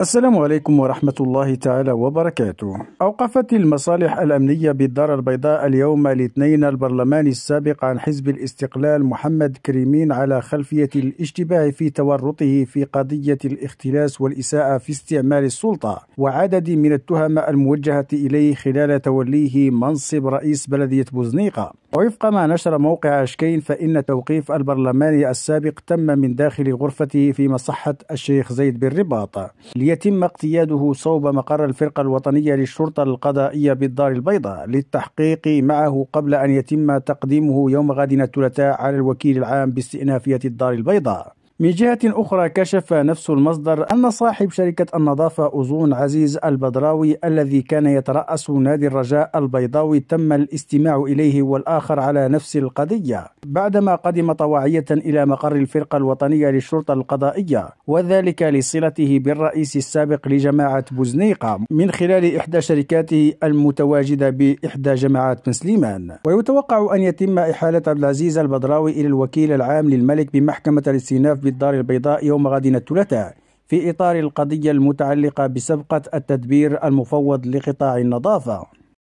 السلام عليكم ورحمة الله تعالى وبركاته. أوقفت المصالح الأمنية بالدار البيضاء اليوم الاثنين البرلماني السابق عن حزب الاستقلال محمد كريمين على خلفية الاشتباه في تورطه في قضية الاختلاس والإساءة في استعمال السلطة وعدد من التهم الموجهة إليه خلال توليه منصب رئيس بلدية بوزنيقة. وفق ما نشر موقع أشكين فإن توقيف البرلماني السابق تم من داخل غرفته في مصحة الشيخ زيد بالرباط. يتم اقتياده صوب مقر الفرقة الوطنية للشرطة القضائية بالدار البيضاء للتحقيق معه قبل أن يتم تقديمه يوم غد الثلاثاء على الوكيل العام باستئنافية الدار البيضاء من جهة أخرى كشف نفس المصدر أن صاحب شركة النظافة أوزون عزيز البدراوي الذي كان يترأس نادي الرجاء البيضاوي تم الاستماع إليه والآخر على نفس القضية بعدما قدم طواعية إلى مقر الفرقة الوطنية للشرطة القضائية وذلك لصلته بالرئيس السابق لجماعة بوزنيقة من خلال إحدى شركاته المتواجدة بإحدى جماعات سليمان ويتوقع أن يتم إحالة العزيز البدراوي إلى الوكيل العام للملك بمحكمة الاستئناف بالدار البيضاء يوم غد الثلاثاء في إطار القضية المتعلقة بسبقة التدبير المفوض لقطاع النظافة